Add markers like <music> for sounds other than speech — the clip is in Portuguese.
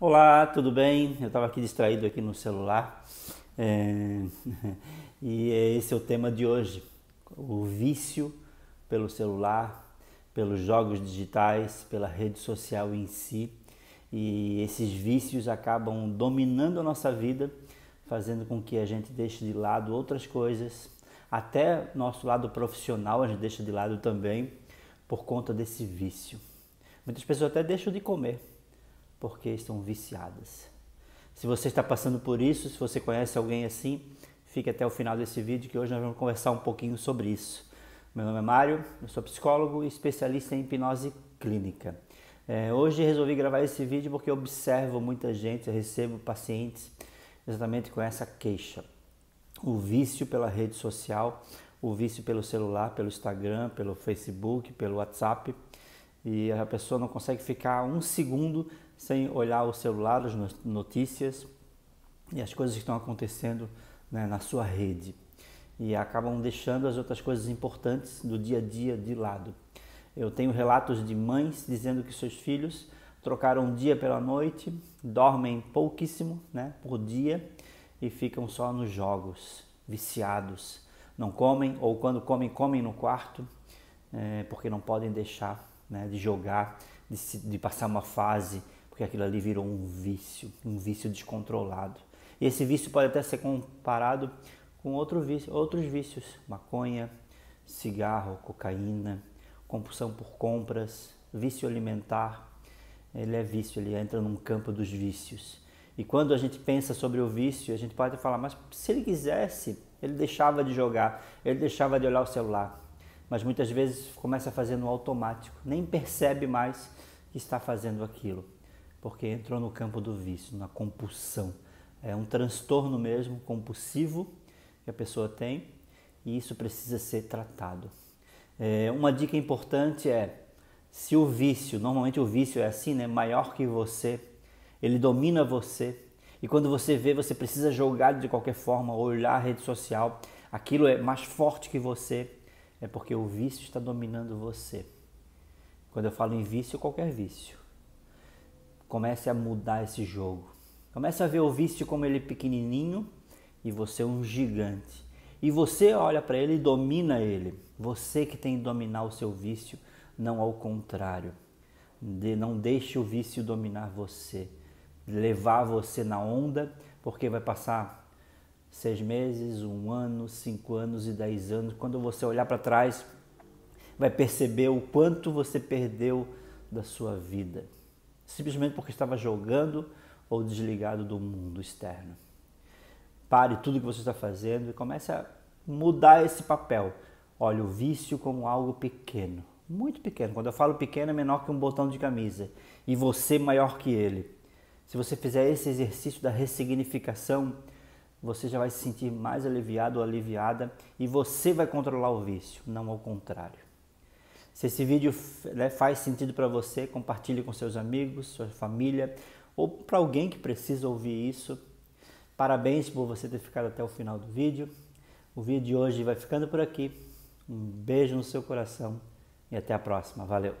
Olá, tudo bem? Eu estava aqui distraído aqui no celular é... <laughs> e é esse é o tema de hoje: o vício pelo celular, pelos jogos digitais, pela rede social em si. E esses vícios acabam dominando a nossa vida, fazendo com que a gente deixe de lado outras coisas, até nosso lado profissional a gente deixa de lado também por conta desse vício. Muitas pessoas até deixam de comer porque estão viciadas. Se você está passando por isso, se você conhece alguém assim, fique até o final desse vídeo que hoje nós vamos conversar um pouquinho sobre isso. Meu nome é Mário, eu sou psicólogo e especialista em hipnose clínica. É, hoje resolvi gravar esse vídeo porque observo muita gente, recebo pacientes exatamente com essa queixa. O vício pela rede social, o vício pelo celular, pelo Instagram, pelo Facebook, pelo WhatsApp. E a pessoa não consegue ficar um segundo sem olhar o celular, as notícias e as coisas que estão acontecendo né, na sua rede. E acabam deixando as outras coisas importantes do dia a dia de lado. Eu tenho relatos de mães dizendo que seus filhos trocaram o dia pela noite, dormem pouquíssimo né, por dia e ficam só nos jogos, viciados. Não comem, ou quando comem, comem no quarto, é, porque não podem deixar né, de jogar, de, se, de passar uma fase porque aquilo ali virou um vício, um vício descontrolado. E esse vício pode até ser comparado com outro vício, outros vícios, maconha, cigarro, cocaína, compulsão por compras, vício alimentar. Ele é vício, ele entra num campo dos vícios. E quando a gente pensa sobre o vício, a gente pode falar, mas se ele quisesse, ele deixava de jogar, ele deixava de olhar o celular. Mas muitas vezes começa fazendo automático, nem percebe mais que está fazendo aquilo porque entrou no campo do vício, na compulsão. É um transtorno mesmo compulsivo que a pessoa tem e isso precisa ser tratado. É, uma dica importante é se o vício, normalmente o vício é assim, né, maior que você, ele domina você e quando você vê, você precisa jogar de qualquer forma, olhar a rede social, aquilo é mais forte que você, é porque o vício está dominando você. Quando eu falo em vício, qualquer vício comece a mudar esse jogo. Comece a ver o vício como ele é pequenininho e você é um gigante. E você olha para ele e domina ele. Você que tem que dominar o seu vício, não ao contrário. De, não deixe o vício dominar você, levar você na onda, porque vai passar seis meses, um ano, cinco anos e dez anos. Quando você olhar para trás, vai perceber o quanto você perdeu da sua vida simplesmente porque estava jogando ou desligado do mundo externo. Pare tudo que você está fazendo e comece a mudar esse papel. Olha o vício como algo pequeno, muito pequeno. Quando eu falo pequeno, é menor que um botão de camisa e você maior que ele. Se você fizer esse exercício da ressignificação, você já vai se sentir mais aliviado ou aliviada e você vai controlar o vício, não ao contrário. Se esse vídeo né, faz sentido para você, compartilhe com seus amigos, sua família ou para alguém que precisa ouvir isso. Parabéns por você ter ficado até o final do vídeo. O vídeo de hoje vai ficando por aqui. Um beijo no seu coração e até a próxima. Valeu!